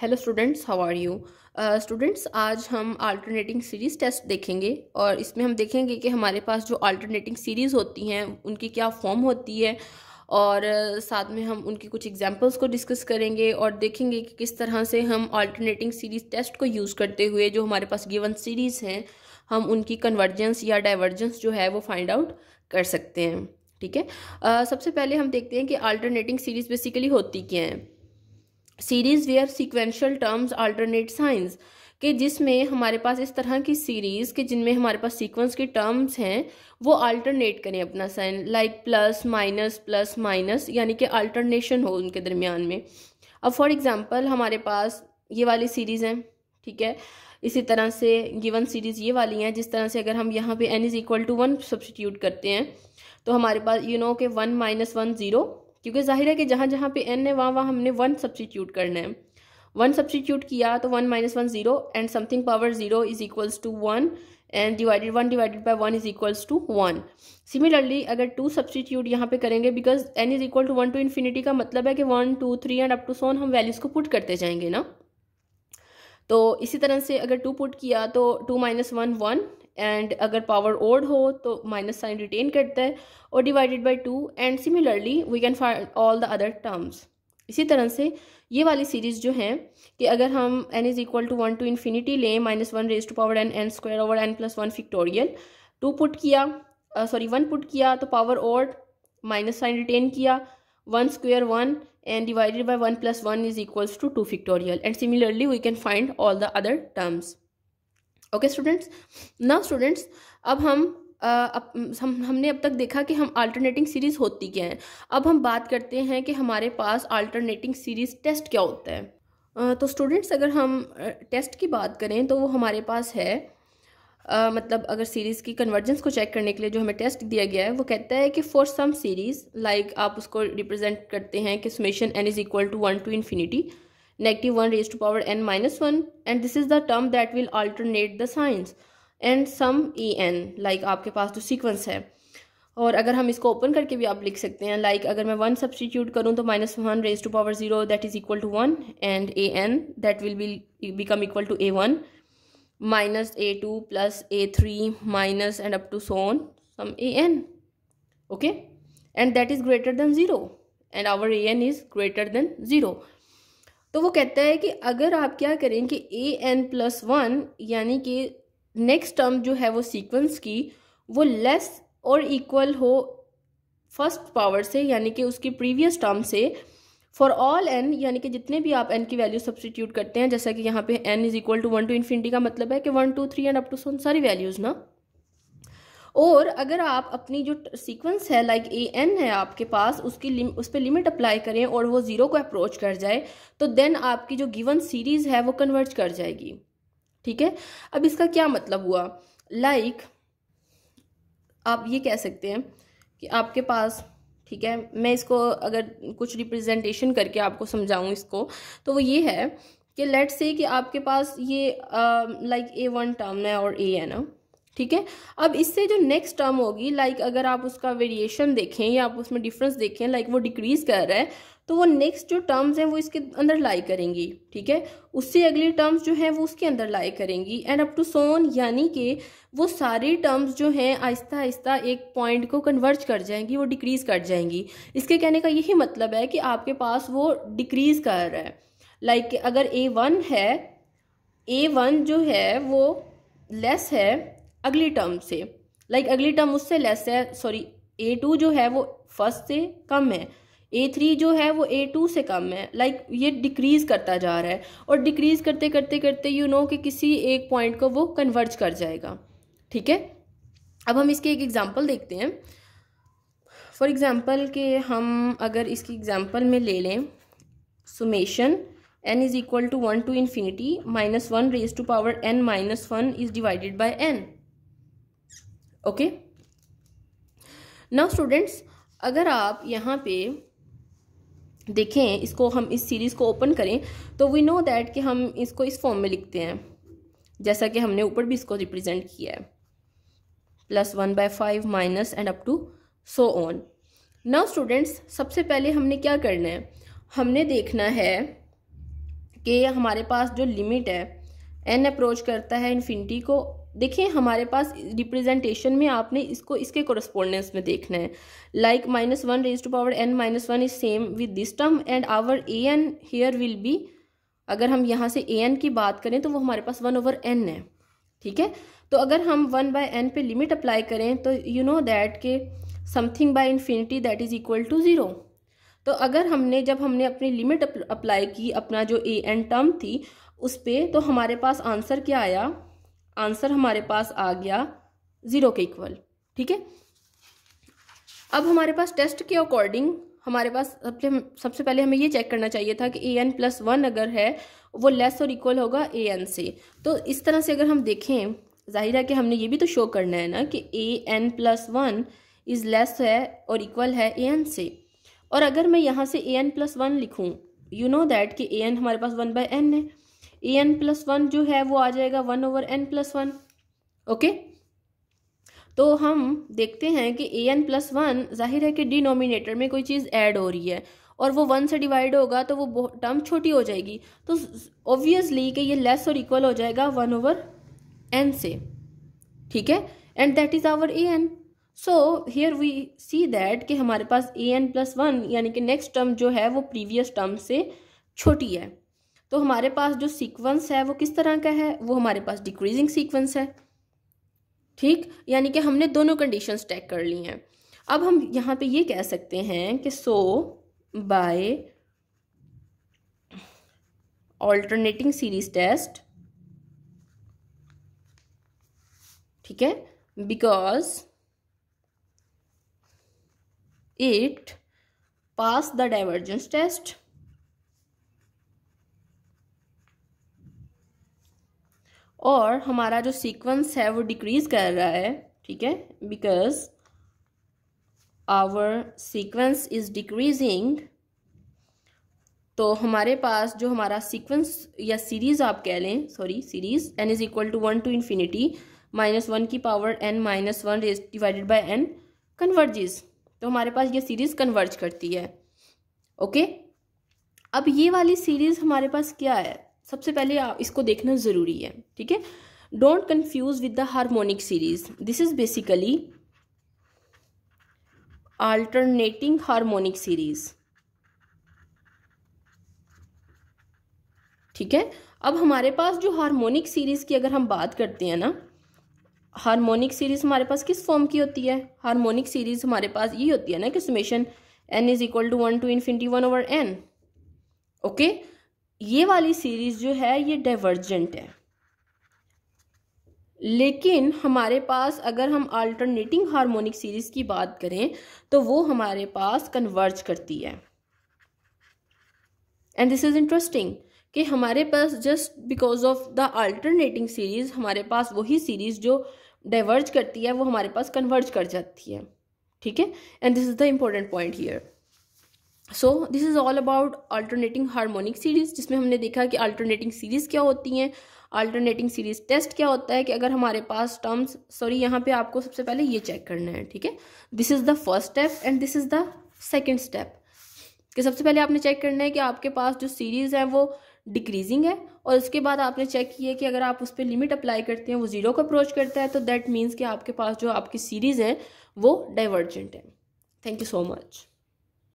hello students how are you students आज हम alternating series test देखेंगे और इसमें हम देखेंगे कि हमारे पास जो अल्टरनेटिंग सीरीज़ होती हैं उनकी क्या फॉर्म होती है और uh, साथ में हम उनकी कुछ एग्जांपल्स को डिस्कस करेंगे और देखेंगे कि किस तरह से हम अल्टरनेटिंग सीरीज़ टेस्ट को यूज़ करते हुए जो हमारे पास गिवन सीरीज़ हैं हम उनकी कन्वर्जेंस या डाइवर्जेंस जो है वो फाइंड आउट कर सकते हैं ठीक है uh, सबसे पहले हम देखते हैं कि अल्टरनेटिंग सीरीज़ बेसिकली होती क्या है series where sequential terms alternate signs के जिसमें हमारे पास इस तरह की सीरीज़ के जिनमें हमारे पास सीक्वेंस के टर्म्स हैं वो अल्टरनेट करें अपना sign like plus minus plus minus यानी कि अल्टरनेशन हो उनके दरमियान में अब फॉर एग्ज़ाम्पल हमारे पास ये वाली सीरीज़ हैं ठीक है इसी तरह से गिवन सीरीज़ ये वाली हैं जिस तरह से अगर हम यहाँ पे n is equal to one substitute करते हैं तो हमारे पास यू नो के वन माइनस वन ज़ीरो क्योंकि जाहिर है कि जहाँ जहाँ पे एन है वहाँ वहाँ हमने वन सब्सटीट्यूट करना है वन सब्सटीट्यूट किया तो one minus one zero and something power zero is equals to one and divided one divided by one is equals to one similarly अगर टू सब्सटीट्यूट यहाँ पे करेंगे because n is equal to one to infinity का मतलब है कि one two three and up to so on हम values को पुट करते जाएंगे ना तो इसी तरह से अगर टू पुट किया तो two minus one one and अगर पावर ओड हो तो माइनस साइन रिटेन करता है और divided by two and similarly we can find all the other terms इसी तरह से ये वाली सीरीज़ जो है कि अगर हम n is equal to one to infinity लें minus one raise to power n n square over n plus one factorial two put किया सॉरी वन पुट किया तो power odd minus sign retain किया one square one and divided by one plus one is equals to two factorial and similarly we can find all the other terms okay students now students अब हम Uh, अब हम हमने अब तक देखा कि हम अल्टरनेटिंग सीरीज़ होती क्या हैं अब हम बात करते हैं कि हमारे पास अल्टरनेटिंग सीरीज़ टेस्ट क्या होता है uh, तो स्टूडेंट्स अगर हम टेस्ट की बात करें तो वो हमारे पास है Uh, मतलब अगर सीरीज़ की कन्वर्जेंस को चेक करने के लिए जो हमें टेस्ट दिया गया है वो कहता है कि फॉर सम सीरीज़ लाइक आप उसको रिप्रजेंट करते हैं कि summation n is equal to one to infinity negative 1 raised to power n minus 1 and this is the term that will alternate the signs and sum en like aapke paas to sequence hai aur agar hum isko open karke bhi aap likh sakte hain like agar main 1 substitute karun to minus 1 raised to power 0 that is equal to 1 and an that will be become equal to a1 minus a2 plus a3 minus and up to so on sum an okay and that is greater than 0 and our an is greater than 0 तो वो कहता है कि अगर आप क्या करें कि ए एन प्लस वन यानी कि नेक्स्ट टर्म जो है वो सीक्वेंस की वो लेस और इक्वल हो फर्स्ट पावर से यानी कि उसकी प्रीवियस टर्म से फॉर ऑल एन यानी कि जितने भी आप एन की वैल्यू सब्सटीट्यूट करते हैं जैसा कि यहाँ पे n is equal to one to infinity का मतलब है कि one two three and up to so on सारी वैल्यूज़ ना और अगर आप अपनी जो सीक्वेंस है लाइक ए एन है आपके पास उसकी लिम, उस पर लिमिट अप्लाई करें और वो ज़ीरो को अप्रोच कर जाए तो देन आपकी जो गिवन सीरीज़ है वो कन्वर्ट कर जाएगी ठीक है अब इसका क्या मतलब हुआ लाइक like, आप ये कह सकते हैं कि आपके पास ठीक है मैं इसको अगर कुछ रिप्रेजेंटेशन करके आपको समझाऊं इसको तो वो ये है कि लेट्स से कि आपके पास ये लाइक ए वन टर्म है और ए है ना ठीक है अब इससे जो नेक्स्ट टर्म होगी लाइक अगर आप उसका वेरिएशन देखें या आप उसमें डिफरेंस देखें लाइक वो डिक्रीज कर रहा है तो वो नेक्स्ट जो टर्म्स हैं वो इसके अंदर लाई करेंगी ठीक है उससे अगली टर्म्स जो हैं वो उसके अंदर लाई करेंगी एंड अप टू सोन यानी कि वो सारी टर्म्स जो हैं आहिस्ता आहिस्ता एक पॉइंट को कन्वर्ज कर जाएंगी वो डिक्रीज कर जाएंगी इसके कहने का यही मतलब है कि आपके पास वो डिक्रीज कर रहा है लाइक like, अगर ए वन है ए वन जो है वो लेस है अगली टर्म से लाइक like, अगली टर्म उससे लेस है सॉरी ए टू जो है वो फर्स्ट से कम है ए थ्री जो है वो ए टू से कम है लाइक like, ये डिक्रीज़ करता जा रहा है और डिक्रीज़ करते करते करते यू you नो know कि किसी एक पॉइंट को वो कन्वर्ज कर जाएगा ठीक है अब हम इसके एक एग्ज़ाम्पल देखते हैं फॉर एग्ज़ाम्पल के हम अगर इसकी एग्ज़ाम्पल में ले लें summation n is equal to one to infinity minus one raise to power n minus one is divided by n okay now students अगर आप यहाँ पे देखें इसको हम इस सीरीज़ को ओपन करें तो वी नो दैट कि हम इसको इस फॉर्म में लिखते हैं जैसा कि हमने ऊपर भी इसको रिप्रेजेंट किया है plus one by five minus and up to so on now students सबसे पहले हमने क्या करना है हमने देखना है कि हमारे पास जो लिमिट है एन अप्रोच करता है इन्फिनिटी को देखिए हमारे पास रिप्रेजेंटेशन में आपने इसको इसके कोरस्पोंडेंस में देखना है like minus one raise to power n minus one is same with this term and our a n here will be अगर हम यहाँ से ए एन की बात करें तो वो हमारे पास वन ओवर एन है ठीक है तो अगर हम वन बाय एन पे लिमिट अप्लाई करें तो यू नो दैट के something by infinity that is equal to zero तो अगर हमने जब हमने अपनी लिमिट अप्लाई की अपना जो ए एन टर्म थी उस पर तो हमारे पास आंसर क्या आया आंसर हमारे पास आ गया ज़ीरो के इक्वल ठीक है अब हमारे पास टेस्ट के अकॉर्डिंग हमारे पास सबसे सबसे पहले हमें ये चेक करना चाहिए था कि ए एन प्लस वन अगर है वो लेस और इक्वल होगा ए एन से तो इस तरह से अगर हम देखें जाहिर है कि हमने ये भी तो शो करना है ना कि a n plus one is less है और इक्वल है ए एन से और अगर मैं यहाँ से ए एन प्लस वन लिखूँ यू नो दैट कि ए एन हमारे पास वन बाई एन है ए एन प्लस वन जो है वो आ जाएगा one over n plus one okay तो हम देखते हैं कि ए एन प्लस वन जाहिर है कि डिनोमिनेटर में कोई चीज़ ऐड हो रही है और वो वन से डिवाइड होगा तो वो टर्म छोटी हो जाएगी तो ऑब्वियसली कि ये लेस और इक्वल हो जाएगा वन ओवर एन से ठीक है and that is our a n so here we see that कि हमारे पास ए एन प्लस वन यानी कि नेक्स्ट टर्म जो है वो प्रीवियस टर्म से छोटी है तो हमारे पास जो सीक्वेंस है वो किस तरह का है वो हमारे पास डिक्रीजिंग सीक्वेंस है ठीक यानी कि हमने दोनों कंडीशंस चेक कर ली हैं अब हम यहाँ पे ये कह सकते हैं कि so by alternating series test ठीक है because it pass the divergence test और हमारा जो सीक्वेंस है वो डिक्रीज़ कर रहा है ठीक है because our sequence is decreasing तो हमारे पास जो हमारा सीक्वेंस या सीरीज़ आप कह लें sorry series n is equal to one to infinity minus one की power n minus one divided by n converges तो हमारे पास ये सीरीज़ कन्वर्ज करती है ओके अब ये वाली सीरीज़ हमारे पास क्या है सबसे पहले आप इसको देखना ज़रूरी है ठीक है don't confuse with the harmonic series this is basically alternating harmonic series ठीक है अब हमारे पास जो हारमोनिक सीरीज की अगर हम बात करते हैं ना हारमोनिक सीरीज हमारे पास किस फॉर्म की होती है हारमोनिक सीरीज हमारे पास ये होती है ना कि summation n is equal to one to infinity one over n okay ये वाली सीरीज़ जो है ये डाइवर्जेंट है लेकिन हमारे पास अगर हम अल्टरनेटिंग हार्मोनिक सीरीज़ की बात करें तो वो हमारे पास कन्वर्ज करती है एंड दिस इज़ इंटरेस्टिंग कि हमारे पास just because of the alternating series हमारे पास वही सीरीज़ जो डाइवर्ज करती है वो हमारे पास कन्वर्ज कर जाती है ठीक है and this is the important point here so this is all about alternating harmonic series जिसमें हमने देखा कि अल्टरनेटिंग सीरीज़ क्या होती हैं अल्टरनेटिंग सीरीज़ टेस्ट क्या होता है कि अगर हमारे पास टर्म्स सॉरी यहाँ पे आपको सबसे पहले ये चेक करना है ठीक है this is the first step and this is the second step कि सबसे पहले आपने चेक करना है कि आपके पास जो सीरीज़ है वो डिक्रीजिंग है और उसके बाद आपने चेक किया कि अगर आप उस पर लिमिट अप्लाई करते हैं वो ज़ीरो को अप्रोच करता है तो दैट मीन्स कि आपके पास जो आपकी सीरीज़ हैं वो डाइवर्जेंट है थैंक यू सो मच